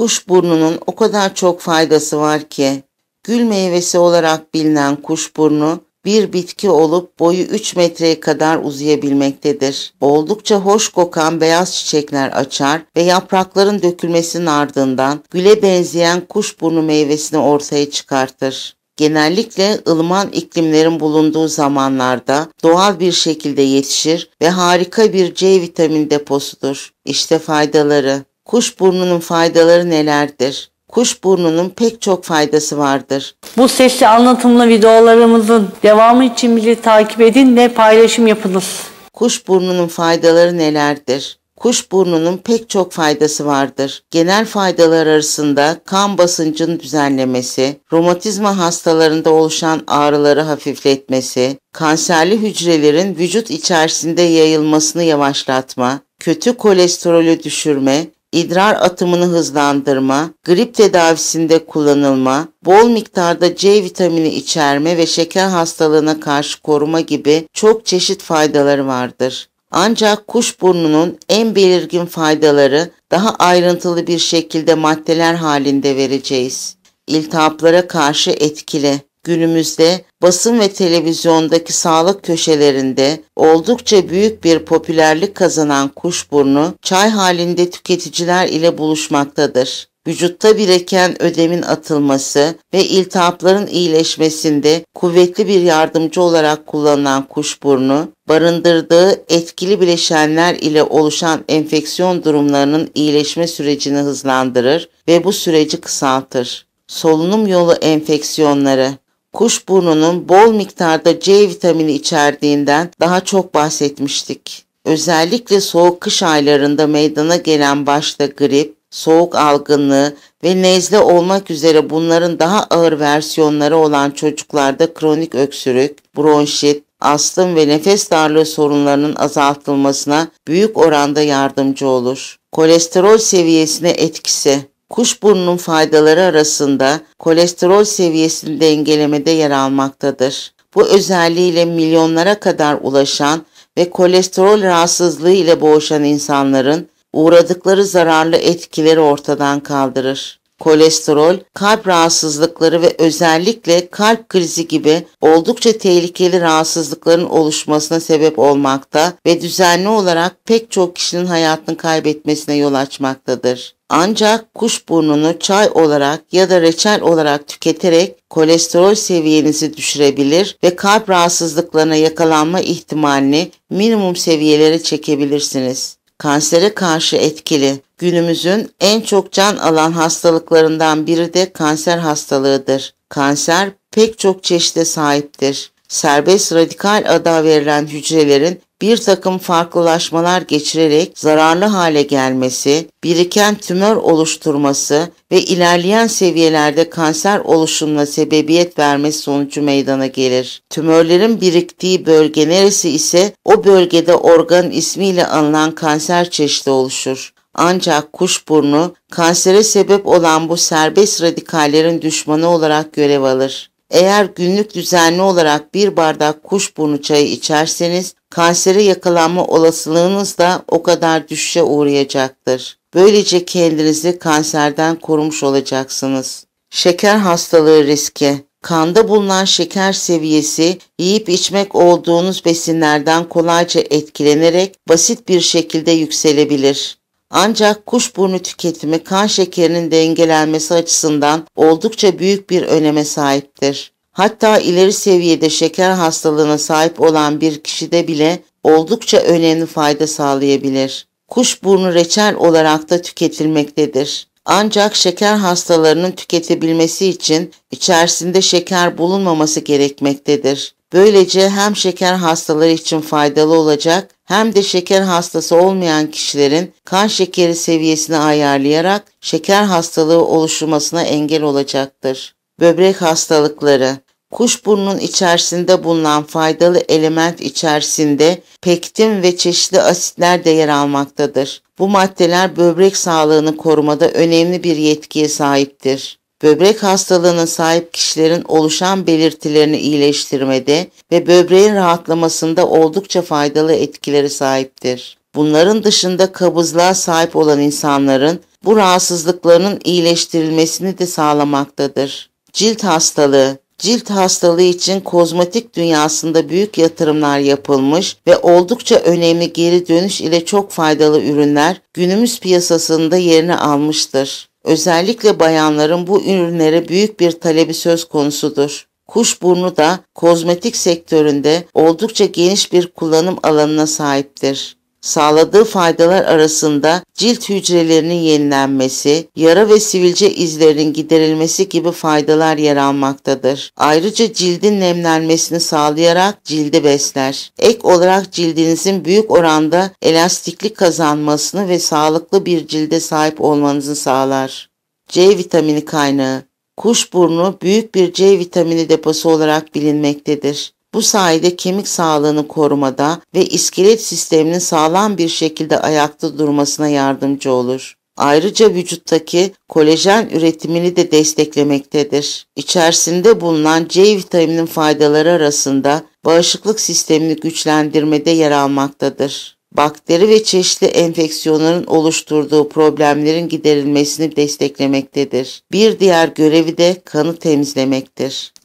Kuşburnunun o kadar çok faydası var ki. Gül meyvesi olarak bilinen kuşburnu bir bitki olup boyu 3 metreye kadar uzayabilmektedir. Oldukça hoş kokan beyaz çiçekler açar ve yaprakların dökülmesinin ardından güle benzeyen kuşburnu meyvesini ortaya çıkartır. Genellikle ılıman iklimlerin bulunduğu zamanlarda doğal bir şekilde yetişir ve harika bir C vitamin deposudur. İşte faydaları. Kuş burnunun faydaları nelerdir? Kuş burnunun pek çok faydası vardır. Bu sesli anlatımlı videolarımızın devamı için bizi takip edin ve paylaşım yapınız. Kuş burnunun faydaları nelerdir? Kuş burnunun pek çok faydası vardır. Genel faydalar arasında kan basıncının düzenlemesi, romatizma hastalarında oluşan ağrıları hafifletmesi, kanserli hücrelerin vücut içerisinde yayılmasını yavaşlatma, kötü kolesterolü düşürme, idrar atımını hızlandırma, grip tedavisinde kullanılma, bol miktarda C vitamini içerme ve şeker hastalığına karşı koruma gibi çok çeşit faydaları vardır. Ancak kuşburnunun en belirgin faydaları daha ayrıntılı bir şekilde maddeler halinde vereceğiz. İltihaplara karşı etkili günümüzde basın ve televizyondaki sağlık köşelerinde oldukça büyük bir popülerlik kazanan kuşburnu çay halinde tüketiciler ile buluşmaktadır. Vücutta biriken ödemin atılması ve iltihapların iyileşmesinde kuvvetli bir yardımcı olarak kullanılan kuşburnu, barındırdığı etkili bileşenler ile oluşan enfeksiyon durumlarının iyileşme sürecini hızlandırır ve bu süreci kısaltır. Solunum yolu enfeksiyonları Kuş burnunun bol miktarda C vitamini içerdiğinden daha çok bahsetmiştik. Özellikle soğuk kış aylarında meydana gelen başta grip, soğuk algınlığı ve nezle olmak üzere bunların daha ağır versiyonları olan çocuklarda kronik öksürük, bronşit, astım ve nefes darlığı sorunlarının azaltılmasına büyük oranda yardımcı olur. Kolesterol seviyesine etkisi Kuşburnunun faydaları arasında kolesterol seviyesini dengelemede yer almaktadır. Bu özelliğiyle milyonlara kadar ulaşan ve kolesterol rahatsızlığı ile boğuşan insanların uğradıkları zararlı etkileri ortadan kaldırır. Kolesterol, kalp rahatsızlıkları ve özellikle kalp krizi gibi oldukça tehlikeli rahatsızlıkların oluşmasına sebep olmakta ve düzenli olarak pek çok kişinin hayatını kaybetmesine yol açmaktadır. Ancak kuş burnunu çay olarak ya da reçel olarak tüketerek kolesterol seviyenizi düşürebilir ve kalp rahatsızlıklarına yakalanma ihtimalini minimum seviyelere çekebilirsiniz. Kansere karşı etkili. Günümüzün en çok can alan hastalıklarından biri de kanser hastalığıdır. Kanser pek çok çeşide sahiptir. Serbest radikal ada verilen hücrelerin bir takım farklılaşmalar geçirerek zararlı hale gelmesi, biriken tümör oluşturması ve ilerleyen seviyelerde kanser oluşumuna sebebiyet vermesi sonucu meydana gelir. Tümörlerin biriktiği bölge neresi ise o bölgede organ ismiyle anılan kanser çeşidi oluşur. Ancak kuşburnu kansere sebep olan bu serbest radikallerin düşmanı olarak görev alır. Eğer günlük düzenli olarak bir bardak kuşburnu çayı içerseniz kansere yakalanma olasılığınız da o kadar düşüşe uğrayacaktır. Böylece kendinizi kanserden korumuş olacaksınız. Şeker hastalığı riski Kanda bulunan şeker seviyesi yiyip içmek olduğunuz besinlerden kolayca etkilenerek basit bir şekilde yükselebilir. Ancak kuşburnu tüketimi kan şekerinin dengelenmesi açısından oldukça büyük bir öneme sahiptir. Hatta ileri seviyede şeker hastalığına sahip olan bir kişide bile oldukça önemli fayda sağlayabilir. Kuşburnu reçel olarak da tüketilmektedir. Ancak şeker hastalarının tüketebilmesi için içerisinde şeker bulunmaması gerekmektedir. Böylece hem şeker hastaları için faydalı olacak hem de şeker hastası olmayan kişilerin kan şekeri seviyesini ayarlayarak şeker hastalığı oluşmasına engel olacaktır. Böbrek hastalıkları Kuş burnunun içerisinde bulunan faydalı element içerisinde pektin ve çeşitli asitler de yer almaktadır. Bu maddeler böbrek sağlığını korumada önemli bir yetkiye sahiptir. Böbrek hastalığına sahip kişilerin oluşan belirtilerini iyileştirmede ve böbreğin rahatlamasında oldukça faydalı etkileri sahiptir. Bunların dışında kabızlığa sahip olan insanların bu rahatsızlıklarının iyileştirilmesini de sağlamaktadır. Cilt hastalığı Cilt hastalığı için kozmetik dünyasında büyük yatırımlar yapılmış ve oldukça önemli geri dönüş ile çok faydalı ürünler günümüz piyasasında yerini almıştır. Özellikle bayanların bu ürünlere büyük bir talebi söz konusudur. Kuşburnu da kozmetik sektöründe oldukça geniş bir kullanım alanına sahiptir. Sağladığı faydalar arasında cilt hücrelerinin yenilenmesi, yara ve sivilce izlerinin giderilmesi gibi faydalar yer almaktadır. Ayrıca cildin nemlenmesini sağlayarak cildi besler. Ek olarak cildinizin büyük oranda elastiklik kazanmasını ve sağlıklı bir cilde sahip olmanızı sağlar. C vitamini kaynağı Kuşburnu büyük bir C vitamini deposu olarak bilinmektedir. Bu sayede kemik sağlığını korumada ve iskelet sisteminin sağlam bir şekilde ayakta durmasına yardımcı olur. Ayrıca vücuttaki kolajen üretimini de desteklemektedir. İçerisinde bulunan C vitamininin faydaları arasında bağışıklık sistemini güçlendirmede yer almaktadır. Bakteri ve çeşitli enfeksiyonların oluşturduğu problemlerin giderilmesini desteklemektedir. Bir diğer görevi de kanı temizlemektir.